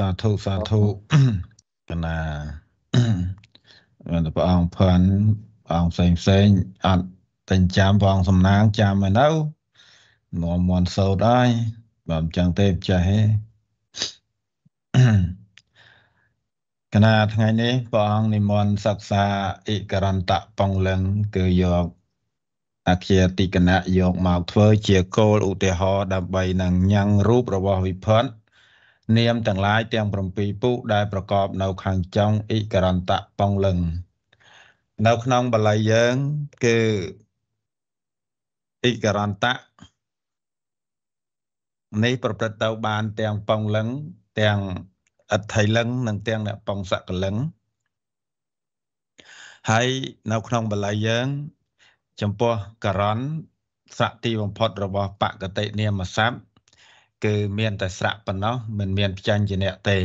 សាធុសាធុកណាបានព្រះអង្គផាន់ព្រះអង្គផ្សេងផ្សេងអត់តែចាំព្រះអង្គសំណាងចាំឯនៅនាំមន់សោតហើយបើមិនចឹងទេចេះទេកណាថ្ងៃនេះព្រះអង្គនិមន្តសិក្សាអិករន្តបងលឹងគឺយកអគ្គតិកណៈយកមកធ្វើជាគោលឧទាហរណ៍ដើម្បីនឹងញ៉ាំងរូបរបស់វិផាន់នាមទាំងឡាយទាំង7ពុះដែលប្រកបនៅខាងចុងអិករន្តៈប៉ងលឹងនៅក្នុងបាលីយើង គឺអិករន្តៈនេះប្រព្រឹត្តទៅបានទាំងប៉ងលឹងទាំងអដ្ឋិលឹងនិងទាំងអ្នកប៉ងសកលឹងហើយនៅក្នុងបាលីយើង ចំពោះករណសក្តិបំផុតរបស់បកតិនាមស័ព្ទគឺមានតែស្រាក់ប៉ុណ្ណោះមិនមានផ្ចាញ់ជាអ្នកទេ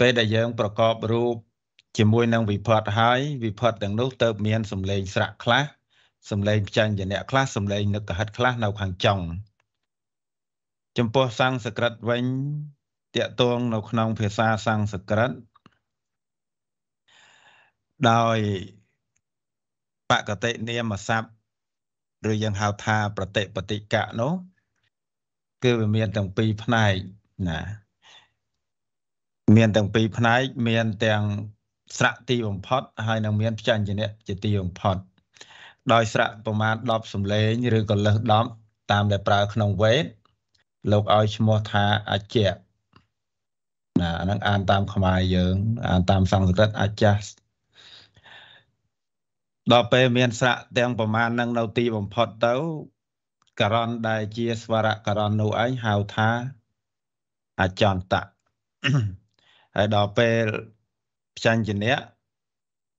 ពេលដែលយើងប្រកបរូបជាមួយនឹងវិផត ហើយ វិផតទាំងនោះទៅមានសម្លេងស្រាក់ខ្លះសម្លេងផ្ចាញ់ជាអ្នកខ្លះសម្លេងនឹកកហិតខ្លះនៅខាងចុងចំពោះសង្ស្ក្រិតវិញតកតងនៅក្នុងភាសាសង្ស្ក្រិតដោយបកតិនាមស័ព្ទឬយើងហៅថាប្រតិបតិកៈនោះគឺវាមាន ទាំងពីរផ្នែកណាមានទាំងពីរផ្នែកមានទាំងស្រៈទីបំផុតហើយនឹងមានផ្ចញ្ញៈជាទីបំផុត ដោយ ស្រៈប្រមាណ10សំឡេងឬក៏លើស10តាមដែលប្រើ ក្នុងវេទលោកឲ្យឈ្មោះថាអជ្ជៈណាអានឹងអានតាមខ្មែរយើងអានតាមសំស្ក្រឹតអជ្ជៈដល់ពេលមានស្រៈទាំងប្រមាណនឹងនៅទីបំផុតទៅករណដែលជាស្វរករណនោះឯងហៅថាអចន្តៈហើយដល់ពេលផ្ចញ្ញនៈ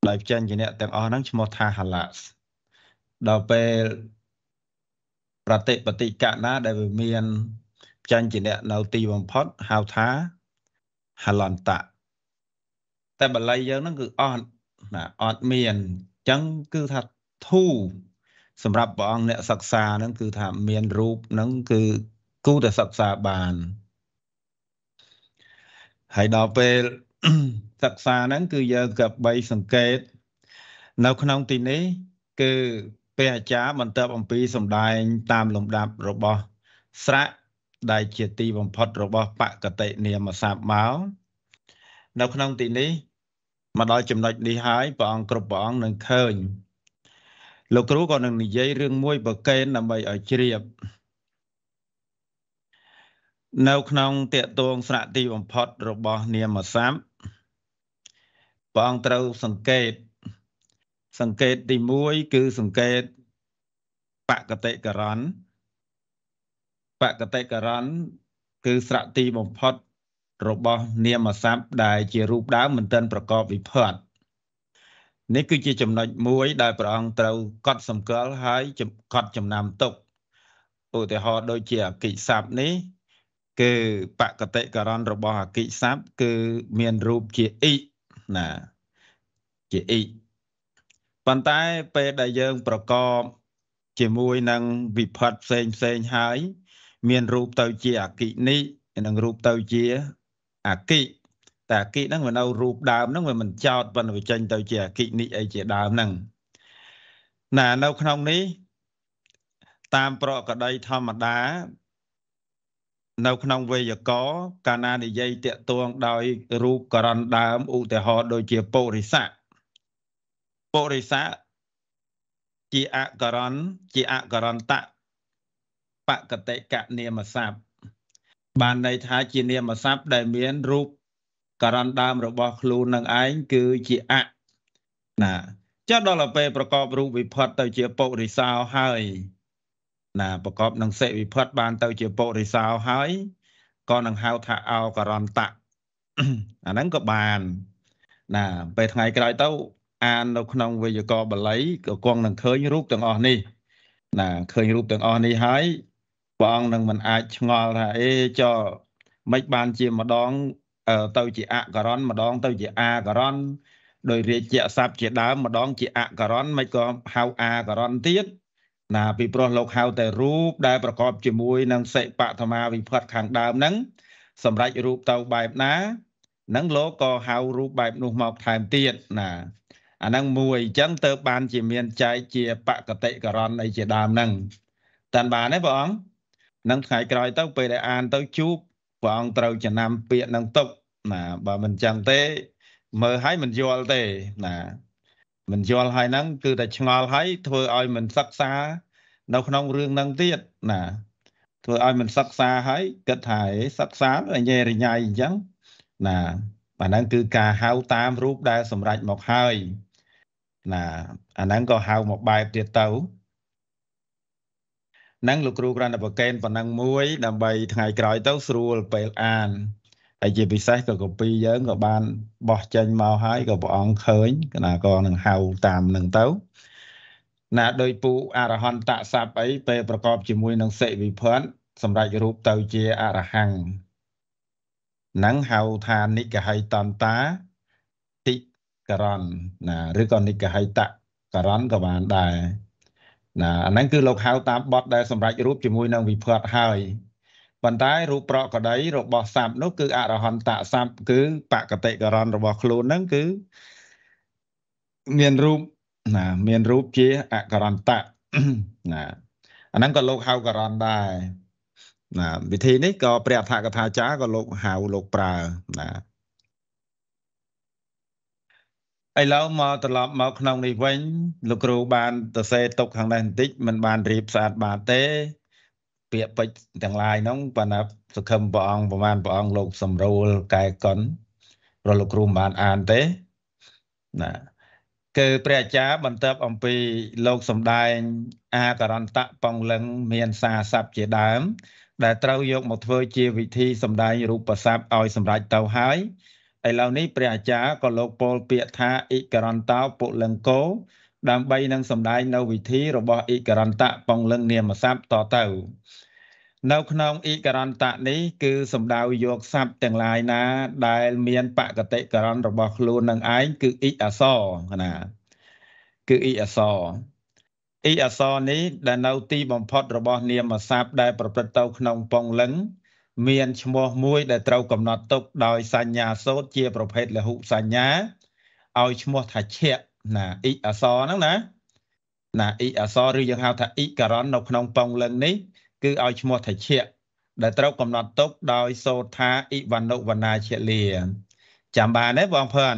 ដោយផ្ចញ្ញនៈទាំងអស់ហ្នឹងឈ្មោះថាហឡាសដល់ពេលប្រតិបតិកណា ដែលវាមានផ្ចញ្ញនៈនៅទីបំផុតហៅថាហឡន្តៈតែបល័យយើងហ្នឹងគឺអត់ណាអត់មានអញ្ចឹងគឺថាធូសម្រាប់ព្រះអង្គអ្នកសិក្សាហ្នឹងគឺថាមានរូបហ្នឹងគឺគូតែសិក្សាបានហើយដល់ពេលសិក្សាហ្នឹងគឺយើងក៏បីសង្កេត នៅក្នុងទីនេះគឺព្រះអាចារ្យបន្ទាប់អំពីសម្ដែងតាមលំដាប់របស់ ស្រៈដែល ជាទីបំផុតរបស់បកតិនាមសព្ទមកនៅក្នុងទីនេះមកដល់ចំណុចនេះហើយព្រះអង្គគ្រប់ព្រះអង្គនឹងឃើញលោកគ្រូក៏នឹងនិយាយរឿងមួយប្រកេនដើម្បីឲ្យជ្រាបនៅក្នុងតេតួងស្រាក់ទីបំផុត របស់នាមស័ព្ទព្រះអង្គត្រូវសង្កេត សង្កេតទី1គឺសង្កេតបកតិករណបកតិករណគឺស្រៈទីបំផុត របស់នាមស័ព្ទដែលជារូបដើមមិនទាន់ប្រកបវិភ័តនេះគឺជាចំណុចមួយដែលព្រះអង្គត្រូវកត់សម្គាល់ហើយកត់ចំណាំទុកឧទាហរណ៍ដូចជាអកិស័ព្ទនេះគឺបកតិករណរបស់អកិស័ព្ទគឺមានរូបជាអ៊ីណាជាអ៊ីប៉ុន្តែពេលដែលយើងប្រកបជាមួយនឹងវិផិតផ្សេងផ្សេងហើយមានរូបទៅជាអកិនិនិងរូបទៅជាអកិតែអាគិហ្នឹងវានៅរូបដើមហ្នឹងវាមិនចោតប៉ុន្តែវាចេញទៅជាអាគិនិចអីជាដើមហ្នឹងណានៅក្នុងនេះតាមប្រកដីធម្មតា នៅក្នុងវេយ្យាករកាលណានិយាយតាក់ទងដោយ រូបករណដើមឧទាហរណ៍ដូចជាពុរិស័កពុរិស័កជាអករណជាអករណតបកតិកនាមស័ព្ទបានន័យថាជានាមស័ព្ទដែលមានរូបករណដើមរបស់ខ្លួននឹងឯងគឺជាអណាចុះដល់ពេលប្រកបរូបវិផុតទៅជាពុរិសោហើយណាប្រកបនឹងសិវិផុតបាន ទៅជាពុរិសោហើយក៏នឹងហៅថាអោករន្តៈអាហ្នឹងក៏បានណា ពេលថ្ងៃក្រោយទៅ អាននៅក្នុងវេយ្យាករបាលីក៏គង់នឹងឃើញរូបទាំងអស់នេះណាឃើញរូបទាំងអស់នេះហើយព្រះអង្គនឹងមិនអាចឆ្ងល់ថាអេចោមិនបានជាម្ដងទៅជាអករណម្ដងទៅជាអាករណដោយរាជាស័ព្ទជាដើមម្ដងជាអករណមិនក៏ហៅអាករណទៀតណា ពីព្រោះលោកហៅតែរូបដែលប្រកបជាមួយនឹងសិបតមាវិផុតខាងដើមហ្នឹងសម្រាប់រូបទៅបែបណាហ្នឹងលោកក៏ហៅរូបបែបនោះមកថែមទៀតណាអាហ្នឹងមួយអញ្ចឹងទៅបានជាមានចែកជាបកតិករណអីជាដើមហ្នឹងតានបានទេបងអង្គនឹងថ្ងៃក្រោយទៅពេលដែលអានទៅជួបព្រះអង្គត្រូវចំណាំពាក្យនឹងទុកណា បើមិនចឹងទេ មើលឲ្យមិនយល់ទេណាមិនយល់ហើយហ្នឹង គឺតែឆ្ងល់ហើយធ្វើឲ្យមិនសិក្សា នៅ ក្នុងរឿងហ្នឹងទៀតណា ធ្វើឲ្យមិនសិក្សាហើយគិតថាសិក្សាអញ្ញេរញ៉ៃអញ្ចឹងណាអាហ្នឹងគឺការហៅតាមរូបដែលសម្រេចមកហើយណាអាហ្នឹងក៏ហៅមកបែបទៀតទៅនឹងលោកគ្រូគ្រាន់តែប្រកែនប៉ុណ្ណឹងមួយដើម្បីថ្ងៃក្រោយ ទៅស្រួលពេលអានហើយជាពិសេសក៏កពីយើងក៏បានបោះចេញមកហើយក៏ព្រះអង្គឃើញគណៈកនឹងហៅតាមនឹងទៅណាដោយពូអរហន្តស័ព្ទអីពេលប្រកបជាមួយនឹងសិវិភ័ណ្ឌសម្រាប់រូបទៅជាអរហង្គនឹងហៅថានិកហៃតន្តាតិករណណាឬក៏និកហៃតករណក៏បានដែរណាអាហ្នឹងគឺលោកហៅតាមបទដែលសម្រាប់រូបជាមួយនឹងវិភ័តហើយប៉ុន្តែរូបប្រកដីរបស់សัพท์នោះគឺអរហន្តសัพท์គឺបកតិករណរបស់ខ្លួនហ្នឹងគឺមានរូបណាមានរូបជាអករន្តៈណាអាហ្នឹងក៏លោកហៅករណដែរណាវិធីនេះក៏ព្រះអធិកថាចារ្យក៏លោកហៅលោកប្រើណាឥឡូវមកត្រឡប់មកក្នុងនេះវិញលោកគ្រូបានសរសេរទុកខាងនេះបន្តិចមិនបានរៀបស្អាតបាទទេពាក្យពេចទាំងឡាយហ្នឹងបើណាសង្ឃឹមព្រះអង្គប្រមាណព្រះអង្គលោកសម្រួលកែកុនព្រោះលោកគ្រូមិនបានអានទេណាគឺព្រះអាចារ្យបន្តអំពីលោកសំដែងអាករន្តៈបងលឹងមានសារស័ព្ទជាដើម ដែលត្រូវយកមកធ្វើ ជាវិធីសំដែងរូបស័ព្ទឲ្យសម្រេចទៅហើយឥឡូវនេះព្រះអាចារ្យក៏លោកពោលពាក្យថាអិករន្តោពុលង្គោដើម្បីនឹងសម្ដែងនៅវិធីរបស់អិករន្តៈបងលឹងនាមស័ព្ទតទៅ នៅក្នុងអិករន្តៈនេះគឺសម្ដៅយកស័ព្ទទាំងឡាយណា ដែលមានបកតិករន្តរបស់ខ្លួននឹងឯងគឺអិអសណា គឺអិអសអិអសនេះដែលនៅទីបំផុតរបស់ នាមស័ព្ទដែល ប្រព្រឹត្តទៅ ក្នុងបងលឹងមានឈ្មោះមួយដែលត្រូវកំណត់ទុកដោយសញ្ញាសូត្រជាប្រភេទលហុសញ្ញាឲ្យឈ្មោះថាឆៈណាអ៊ីអសហ្នឹងណាណាអ៊ីអសឬយើងហៅថាអ៊ីការ៉ុននៅក្នុងប៉ងលឹងនេះគឺឲ្យឈ្មោះថាឆៈដែលត្រូវកំណត់ទុកដោយសូត្រថាអ៊ីវ៉ានុវណ្ណាឆលាចាំបានទេបងប្អូន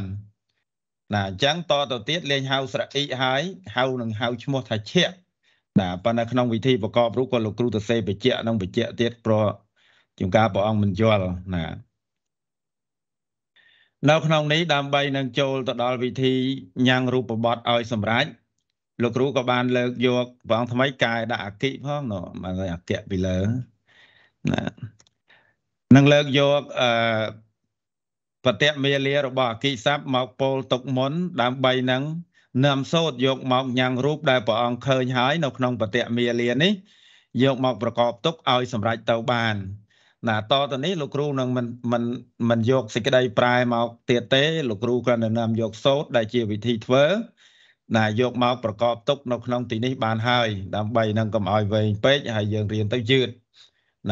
ណាអញ្ចឹងតទៅទៀតលេងហៅស្រអ៊ីហើយហៅនឹងហៅឈ្មោះថាឆៈណាប៉ុន្តែក្នុងវិធីប្រកបរូបក៏លោកគ្រូទសេបច្ចៈនិងបច្ចៈទៀតព្រោះជួនកាលព្រះអង្គមិនយល់ណានៅក្នុងនេះដើម្បីនឹងចូលទៅដល់វិធីញ៉ាំងរូបបត់ឲ្យសម្រេចលោកគ្រូក៏បានលើកយកព្រះអង្គថ្មីកាយដាក់អកិផងនោះមកអកិពីលើណានឹងលើកយកអឺបតិមេលារបស់អកិស័ព្ទមកពោលទុកមុន ដើម្បីនឹងនាំសោតយកមកញ៉ាំងរូបដែលព្រះអង្គឃើញហើយនៅក្នុងបតិមេលានេះយកមកប្រកបទុកឲ្យសម្រេចទៅបានណាតទៅនេះលោកគ្រូនឹងមិនមិនមិនយកសេចក្តីប្រែមកទៀតទេលោកគ្រូគ្រាន់តែនាំយកសូត្រដែលជាវិធីធ្វើណាយកមកប្រកបទុកនៅក្នុងទីនេះបានហើយ ដើម្បីនឹងកុំឲ្យវែងពេកហើយយើងរៀនទៅយឺត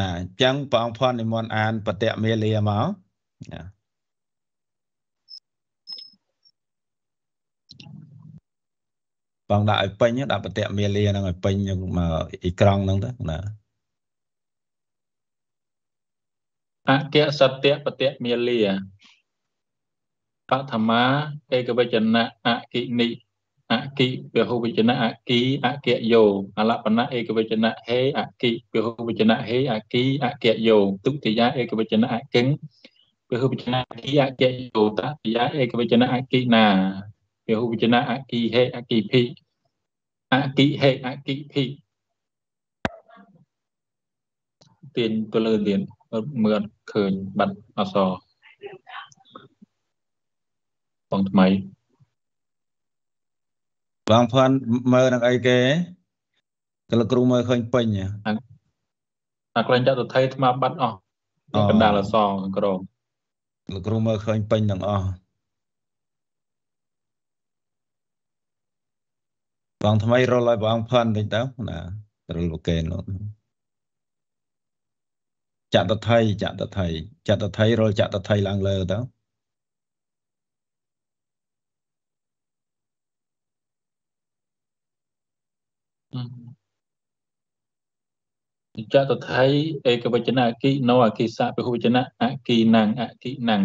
ណាអញ្ចឹងព្រះអង្គផននិមន្តអានបតិមេលាមកណាបងដាក់ឲ្យពេញដាក់បតិមេលាហ្នឹងឲ្យពេញមកអ៊ីក្រង់ហ្នឹងទៅណាអគ្គសត្យបតិមាលាបឋមាកេកវចនៈអគិនិអគិពហុវចនៈអគិអគ្គយោអលបនៈឯកវចនៈហេអគិពហុវចនៈហេអគិអគ្គយោទុតិយាឯកវចនៈអគិងពហុវចនៈអគិអគ្គយោតតិយាឯកវចនៈអគិណាពហុវចនៈអគិហេអគិភិអគិហេអគិភិទានទៅលើទៀតមើលឃើញបាត់អសបងថ្មីបងផាន់មើលនឹងអីគេកលគ្រូមើលឃើញពេញអាក្លែងចតុថៃថ្មបាត់អស់កណ្ដាលអសក្រមលោកគ្រូមើលឃើញពេញទាំងអស់បងថ្មីរលឲ្យបងផាន់តិចតើណារលលោកគេនោះចតថៃចតថៃចតថៃរលចតថៃឡើងលើទៅចតថៃឯកវចនៈអគិណោអគិសៈពហុវចនៈអគិណੰអគិណੰ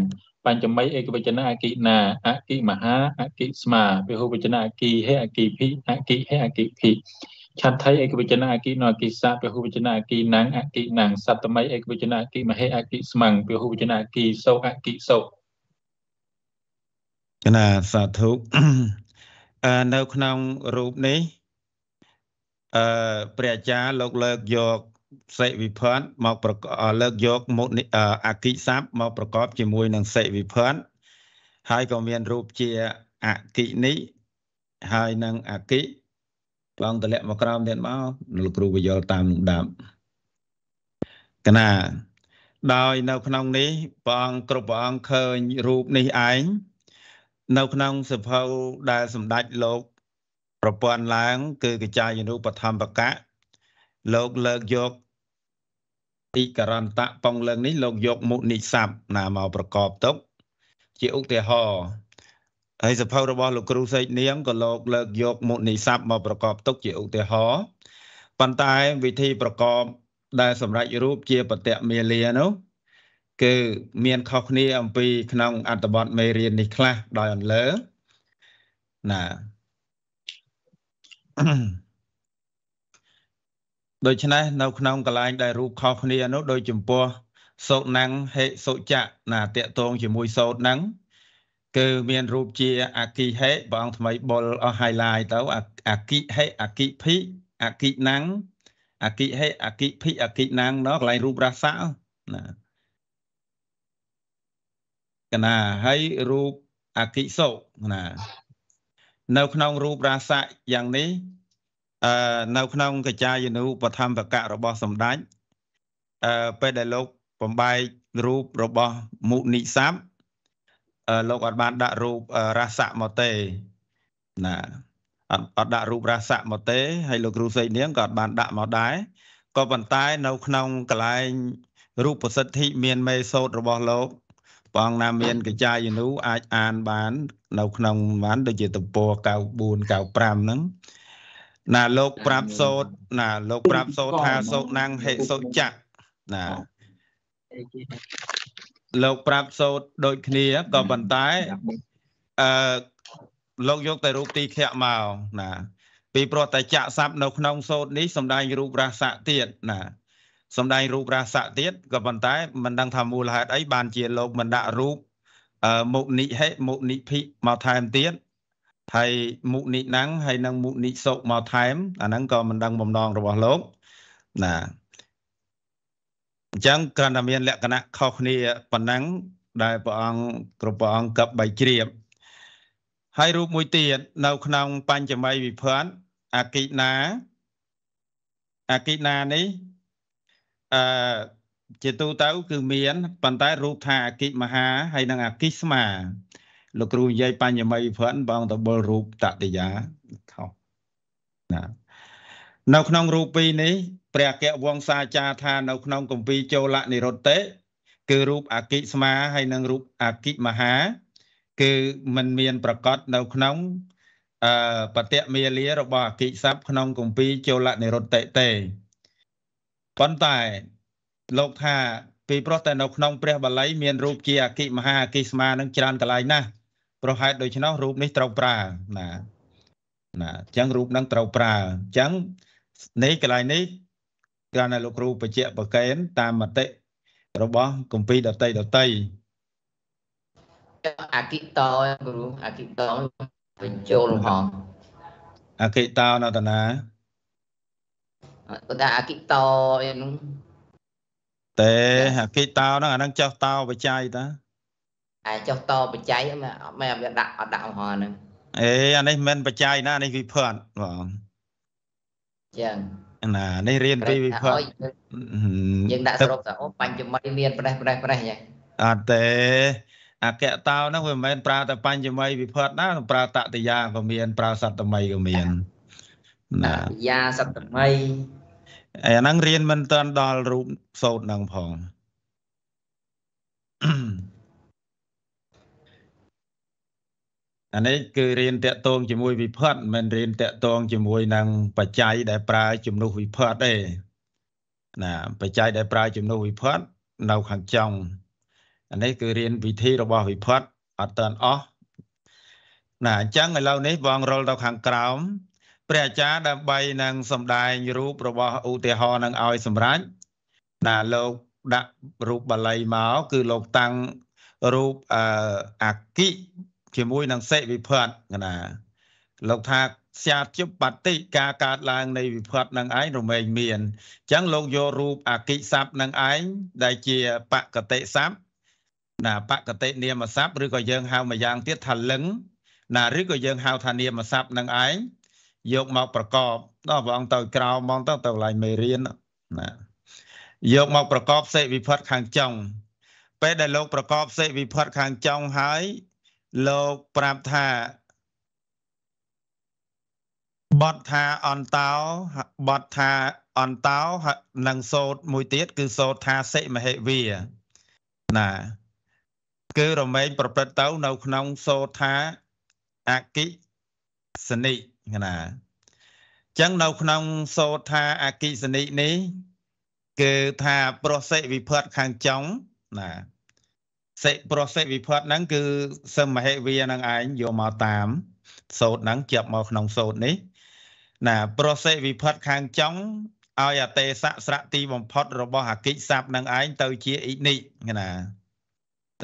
បញ្ចមីឯកវចនៈអគិណា អគិមហា អគិស្មា ពហុវចនៈអគិហេអគិភិអគិហេអគិភិឆន្ទៃឯកវចនៈអគិណោអគិសៈពហុវចនៈអគិណੰអគិណੰសត្តមៃឯកវចនៈអគិមហេអគិស្មੰពហុវចនៈអគិសោអគិសោចណាសាធុអឺនៅក្នុងរូបនេះអឺព្រះអាចារ្យលោកលើកយកសេវិភ័ណ្ឌមកប្រកលើកយកមុខអគិស័ព្ទមកប្រកបជាមួយនឹងសេវិភ័ណ្ឌហើយក៏មានរូបជាអគិនេះហើយនឹងអគិព្រះអង្គតម្លាក់មកក្រោមទៀតមកលោកគ្រូបញ្យល់តាមលំដាប់កណាដោយនៅក្នុងនេះព្រះអង្គគ្រប់ព្រះអង្គឃើញរូបនេះឯងនៅក្នុងសភៅដែលសម្ដេចលោក ប្រពន្ធឡើងគឺកចាយនុបឋមបកៈលោកលើកយកអិករន្តៈប៉ងលឹងនេះលោកយកមុនិស័ព្ទណាមកប្រកបទុក ជាឧទាហរណ៍ហើយសភៅរបស់លោកគ្រូសេកនាងក៏លោកលើកយកមុខនិស័ព្ទមកប្រកបទុកជាឧទាហរណ៍ប៉ុន្តែវិធីប្រកបដែលសម្រេចរូបជាបតមេលានោះគឺមានខុសគ្នាអំពីក្នុងអត្ថបទមេរៀននេះខ្លះដោយអន្លើណាដូច្នេះនៅក្នុងកលែងដែលរូបខុសគ្នានោះដោយចំពោះសោតណੰហេសុចៈណាតកតងជាមួយសោតណੰគឺមានរូបជាអាគីហេបងថ្មីបុលអស់ highlight ទៅអាគីហេអាគីភិអាគីណាំងអាគីហេអាគីភិអាគីណាំងណោះកន្លែងរូបរាសៈណាកណាហើយរូបអាគិសោណា នៅក្នុងរូបរាសៈយ៉ាងនេះអឺនៅ ក្នុងកចាយនុបឋមបកៈរបស់សម្ដេចអឺពេលដែលលោកបំបែករូបរបស់មុនិស័ព្ទលោកអត់បាន ដាក់រូបរាសៈមកទេណាអត់អត់ដាក់រូបរាសៈមកទេហើយលោកគ្រូសេកនាងក៏អត់បានដាក់មកដែរក៏ប៉ុន្តែនៅក្នុងកលែងរូបសិទ្ធិមានមេសោតរបស់លោកព្រះអង្គណាមានកចាយនុអាចអានបាន នៅក្នុងបានដូចជាទំព័រ94 95ហ្នឹងណាលោកប្រាប់សោតណា លោកប្រាប់សោតថាសោកណាំងហេសុចៈណាលោកប្រាប់សូត្រដូចគ្នាក៏ប៉ុន្តែអឺលោកយកតែរូបទីខៈមកណាពីព្រោះតែចាក់ស័ព្ទនៅក្នុងសូត្រនេះសំដែងរូបរាសៈទៀតណាសំដែងរូបរាសៈទៀតក៏ប៉ុន្តែមិនដឹងថាមូលហេតុអីបានជាលោកមិនដាក់រូបមុខនិហេមុខនិភិមកថែមទៀតហើយមុខនិណាំងហើយនិងមុខនិសុមកថែមអាហ្នឹងក៏មិនដឹងបំណងរបស់លោកណាអញ្ចឹងគ្រាន់តែមានលក្ខណៈខុសគ្នាប៉ុណ្ណឹងដែលព្រះអង្គគ្រប់ព្រះអង្គកັບបៃជ្រាបហើយរូបមួយទៀតនៅក្នុងបញ្ចម័យវិភ័ណ្ឌអគិណា អគិណានេះអឺជាទូទៅគឺមាន ប៉ុន្តែ រូបថាអគិមហាហើយនិងអគិស្មា លោកគ្រូនិយាយបញ្ញម័យវិភ័ណ្ឌបងតបុលរូបតតិយាខុសណានៅក្នុងរូបពីរនេះព្រះអគ្គវង្សាចារថានៅក្នុងគម្ពីរចូលៈនិរុទ្ធិគឺរូបអគិស្មាហើយនិងរូបអគិមហាគឺมันមានប្រកបនៅក្នុងអឺបតិមាលារបស់អគិស័ព្ទក្នុងគម្ពីរចូលៈនិរុទ្ធិទេប៉ុន្តែលោកថាពីព្រោះតែនៅក្នុងព្រះបាលីមានរូបជាអគិមហាអគិស្មានឹងច្រើនកន្លែងណាស់ប្រហែលដូច្នោះរូបនេះត្រូវប្រើណាណាអញ្ចឹងរូបនឹងត្រូវប្រើអញ្ចឹងនេះកន្លែងនេះកាលណាលោកគ្រូបច្ចៈប្រកែនតាមមតិរបស់គម្ពីរដតីដតីអគិតោគ្រូអគិតោបញ្ចូលហងអគិតោណតនាគាត់ថាអគិតោនោះតេអគិតោហ្នឹងអាហ្នឹងចោះតោបច្ច័យតាអាចោះតោបច្ច័យមិនអត់មិនវាដាក់អត់ដាក់ឧហរហ្នឹងអេអានេះមិនបច្ច័យណាអានេះវិភ័ណ្ឌបងចឹងណានេះរៀនពីវិភាគយើងដាក់សរុបថាអូបញ្ញមីមាន ប្រេះប្រេះប្រេះអញ្ចឹងអត់ទេអក្យតោហ្នឹងវាមិនមែនប្រើតែបញ្ញមីវិភ័តណាប្រើតតិយាក៏មាន ប្រើសត្តមីក៏មានណាយាសត្តមីអាហ្នឹងរៀនមិនទាន់ដល់រូបសោតហ្នឹងផងអានេះគឺរៀនតាក់ទងជាមួយវិផាត់មិនមែនរៀនតាក់ទងជាមួយនឹងបច្ច័យដែលប្រើជំនួសវិផាត់ទេណាបច្ច័យដែលប្រើជំនួសវិផាត់នៅខាងចុងអានេះគឺរៀនវិធីរបស់វិផាត់អត់តាន់អស់ណាអញ្ចឹងឥឡូវនេះបងរុលទៅខាងក្រោមព្រះអាចារ្យដើម្បីនឹងសម្ដែងរូបរបស់ឧទាហរណ៍នឹងឲ្យសម្រេចណាលោកដាក់រូបបាលីមកគឺលោកតាំងរូបអអកិជាមួយនឹងសេវិភ័តកណាលោកថាស្យាជិបបតិការកើតឡើងនៃវិភ័តនឹងឯងរមែងមានអញ្ចឹងលោកយករូបអកិស័ព្ទនឹងឯងដែលជាបកតិស័ព្ទណាបកតិនាមស័ព្ទឬក៏យើងហៅម្យ៉ាងទៀតថាលឹង ណា ឬក៏យើងហៅថានាមស័ព្ទនឹងឯងយកមកប្រកបដល់ព្រះអង្គទៅក្រៅមកទៅទៅកន្លែងមេរៀនណាយកមកប្រកបសេវិភ័តខាងចុង ពេលដែលលោកប្រកបសេវិភ័តខាងចុងហើយលោកប្រាប់ថាបទថាអន្តោបទថាអន្តោនិងសោតមួយទៀត គឺសោតថាសិមហិវាណា គឺរមែងប្រព្រឹត្តទៅនៅក្នុងសោតថាអកិសនិណាចឹងនៅក្នុងសោតថាអកិសនិនេះគឺថាប្រសិវិភ័តខាងចុងណាសិព្រោះសិវិផតហ្នឹងគឺសឹមហេវានឹងឯងយកមកតាមសោតហ្នឹងជាប់មកក្នុងសោតនេះណាព្រោះសិវិផតខាងចុងឲ្យអតេសៈស្រៈទីបំផុតរបស់អកិច្ចស័ព្ទនឹងឯងទៅជាអ៊ីនិណា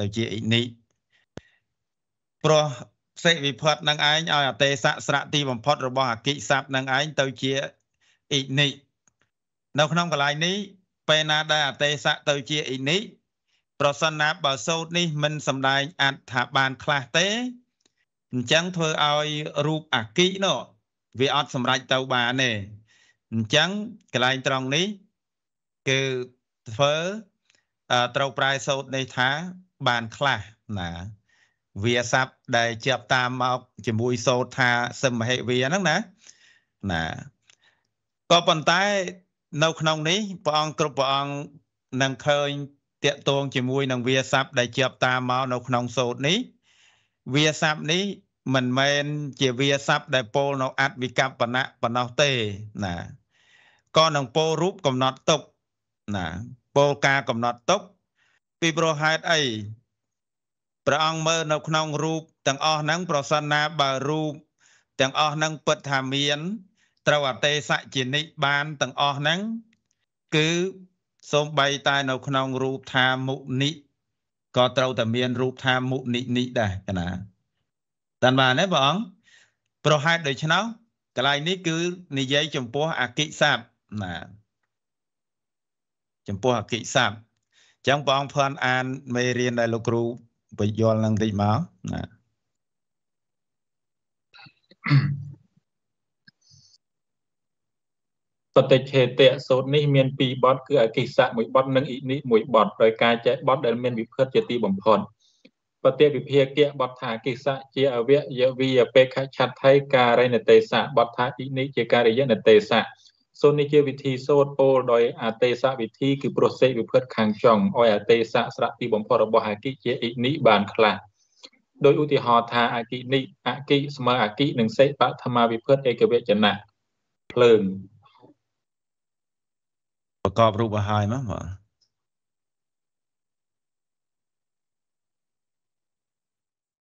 ទៅជាអ៊ីនិព្រោះសិវិផតនឹងឯងឲ្យអតេសៈស្រៈទីបំផុតរបស់អកិច្ចស័ព្ទនឹងឯងទៅជាអ៊ីនិនៅក្នុងកន្លែងនេះ ពេលណាដែលអតេសៈទៅជាអ៊ីនិប្រសិនណាបើសូត្រនេះមិនសំដែងអត្ថបានខ្លះទេអញ្ចឹងធ្វើឲ្យរូបអគិនោះវាអត់សម្រេចទៅបានទេអញ្ចឹងកន្លែងត្រង់នេះ គឺធ្វើត្រូវប្រែសូត្រនេះថាបានខ្លះណាវាស័ព្ទដែលជាប់តាមមក ជាមួយសូត្រថាសឹមហេវាហ្នឹងណាណាក៏ប៉ុន្តែនៅក្នុងនេះព្រះអង្គគ្រប់ព្រះអង្គនឹងឃើញតកតងជាមួយនឹងវាស័ព្ទដែលជាប់តាមមកនៅក្នុងសូត្រនេះវាស័ព្ទនេះមិនមែន ជាវាស័ព្ទដែលពោលនៅអត្តវិកបណៈប៉ុណ្ណោះទេណាក៏នឹងពោលរូបកំណត់ទុកណាពោលការកំណត់ទុកពីប្រហេតអីព្រះអង្គមើលនៅក្នុងរូបទាំងអស់ហ្នឹងប្រសិនណាបើរូបទាំងអស់ហ្នឹងពិតថាមាន ត្រូវអតេសច្ចនិកបានទាំងអស់ហ្នឹងគឺសូម្បីតែនៅក្នុងរូបថាមុនិក៏ត្រូវតែមានរូបថាមុនិនេះដែរកណាតានបានទេព្រះអង្គប្រហែលដូច្នោះកន្លែងនេះគឺនិយាយចំពោះអកិស័ព្ទណា ចំពោះអកិស័ព្ទអញ្ចឹងព្រះអង្គផ្លាន់អានមេរៀនដែលលោកគ្រូបញ្យល់នឹងតិចមកណាបតិឆេតៈសូត្រនេះមាន2បទគឺអកិសៈមួយបទនិងអ៊ីនេះមួយបទដោយការចែកបទដែលមានវិភេទជាទីបំផុតបតិវិភាគៈបទថាអកិសៈជាអវយវីអពេខឆដ្ឋៃការិណទេសៈបទថាអ៊ីនេះជាការិយនទេសៈសូត្រនេះជាវិធីសូត្រពោលដោយអទេសៈវិធីគឺព្រោះសេវិភេទខាងចុងឲ្យអទេសៈស្រៈទីបំផុតរបស់អកិជាអ៊ីនេះបានខ្លះដោយឧទាហរណ៍ថាអកិនេះអកិស្មើអកិនិងសេបឋមាវិភេទឯកវចនៈភ្លើងប្រកបរូបឲ្យហើយមកបាទ